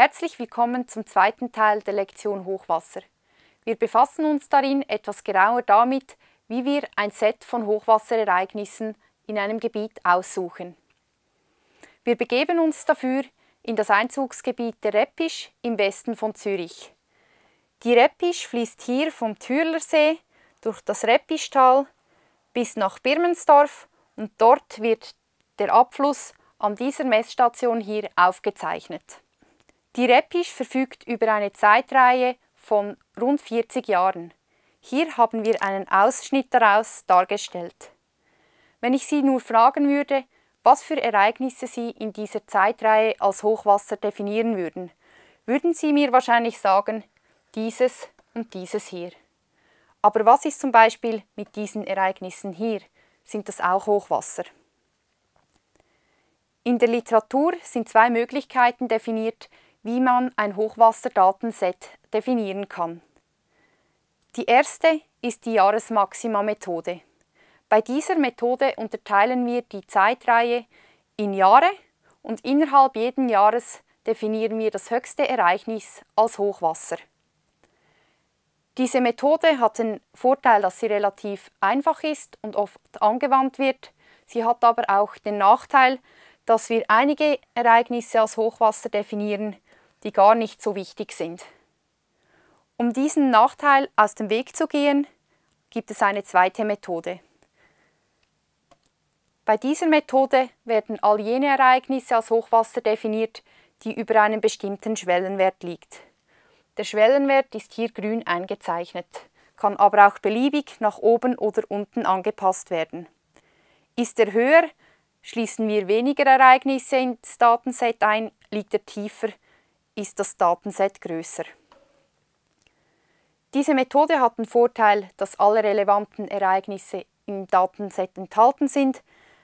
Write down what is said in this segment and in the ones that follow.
Herzlich willkommen zum zweiten Teil der Lektion Hochwasser. Wir befassen uns darin etwas genauer damit, wie wir ein Set von Hochwasserereignissen in einem Gebiet aussuchen. Wir begeben uns dafür in das Einzugsgebiet der Reppisch im Westen von Zürich. Die Reppisch fließt hier vom Thürlersee durch das Reppischtal bis nach Birmensdorf und dort wird der Abfluss an dieser Messstation hier aufgezeichnet. Die Repisch verfügt über eine Zeitreihe von rund 40 Jahren. Hier haben wir einen Ausschnitt daraus dargestellt. Wenn ich Sie nur fragen würde, was für Ereignisse Sie in dieser Zeitreihe als Hochwasser definieren würden, würden Sie mir wahrscheinlich sagen, dieses und dieses hier. Aber was ist zum Beispiel mit diesen Ereignissen hier? Sind das auch Hochwasser? In der Literatur sind zwei Möglichkeiten definiert, wie man ein Hochwasserdatenset definieren kann. Die erste ist die Jahresmaxima-Methode. Bei dieser Methode unterteilen wir die Zeitreihe in Jahre und innerhalb jeden Jahres definieren wir das höchste Ereignis als Hochwasser. Diese Methode hat den Vorteil, dass sie relativ einfach ist und oft angewandt wird. Sie hat aber auch den Nachteil, dass wir einige Ereignisse als Hochwasser definieren, die gar nicht so wichtig sind. Um diesen Nachteil aus dem Weg zu gehen, gibt es eine zweite Methode. Bei dieser Methode werden all jene Ereignisse als Hochwasser definiert, die über einem bestimmten Schwellenwert liegt. Der Schwellenwert ist hier grün eingezeichnet, kann aber auch beliebig nach oben oder unten angepasst werden. Ist er höher, schließen wir weniger Ereignisse ins Datenset ein, liegt er tiefer, ist das Datenset größer. Diese Methode hat den Vorteil, dass alle relevanten Ereignisse im Datenset enthalten sind.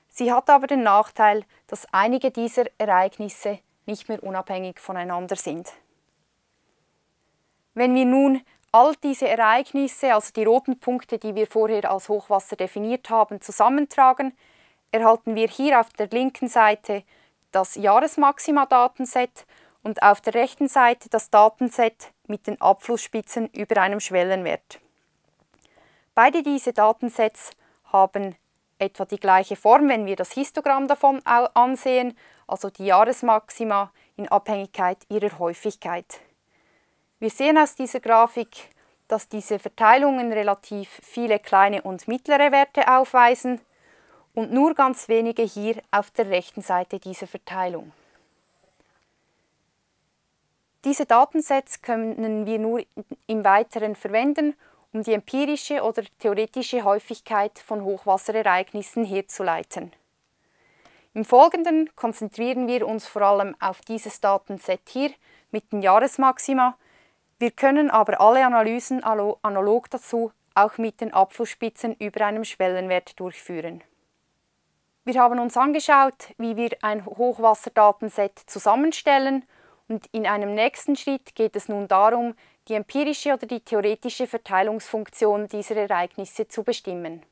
Sie hat aber den Nachteil, dass einige dieser Ereignisse nicht mehr unabhängig voneinander sind. Wenn wir nun all diese Ereignisse, also die roten Punkte, die wir vorher als Hochwasser definiert haben, zusammentragen, erhalten wir hier auf der linken Seite das Jahresmaxima-Datenset und auf der rechten Seite das Datenset mit den Abflussspitzen über einem Schwellenwert. Beide diese Datensets haben etwa die gleiche Form, wenn wir das Histogramm davon ansehen, also die Jahresmaxima in Abhängigkeit ihrer Häufigkeit. Wir sehen aus dieser Grafik, dass diese Verteilungen relativ viele kleine und mittlere Werte aufweisen und nur ganz wenige hier auf der rechten Seite dieser Verteilung. Diese Datensets können wir nur im Weiteren verwenden, um die empirische oder theoretische Häufigkeit von Hochwasserereignissen herzuleiten. Im Folgenden konzentrieren wir uns vor allem auf dieses Datenset hier mit den Jahresmaxima. Wir können aber alle Analysen analog dazu auch mit den Abflussspitzen über einem Schwellenwert durchführen. Wir haben uns angeschaut, wie wir ein Hochwasserdatenset zusammenstellen und in einem nächsten Schritt geht es nun darum, die empirische oder die theoretische Verteilungsfunktion dieser Ereignisse zu bestimmen.